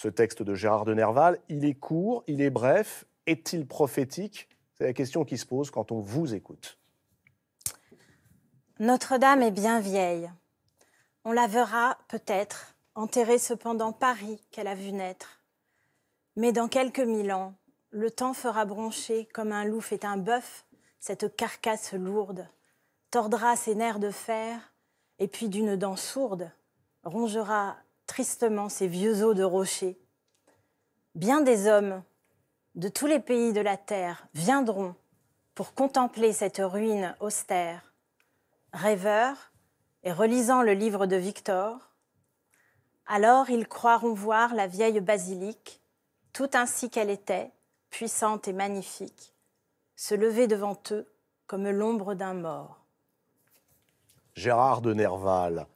ce texte de Gérard de Nerval. Il est court, il est bref. Est-il prophétique C'est la question qui se pose quand on vous écoute. Notre-Dame est bien vieille. On la verra peut-être enterrer cependant Paris qu'elle a vu naître. Mais dans quelques mille ans, le temps fera broncher comme un loup fait un bœuf cette carcasse lourde, tordra ses nerfs de fer, et puis d'une dent sourde, rongera tristement ces vieux eaux de rochers. Bien des hommes de tous les pays de la terre viendront pour contempler cette ruine austère. Rêveurs et relisant le livre de Victor, alors ils croiront voir la vieille basilique, tout ainsi qu'elle était, puissante et magnifique, se lever devant eux comme l'ombre d'un mort. Gérard de Nerval,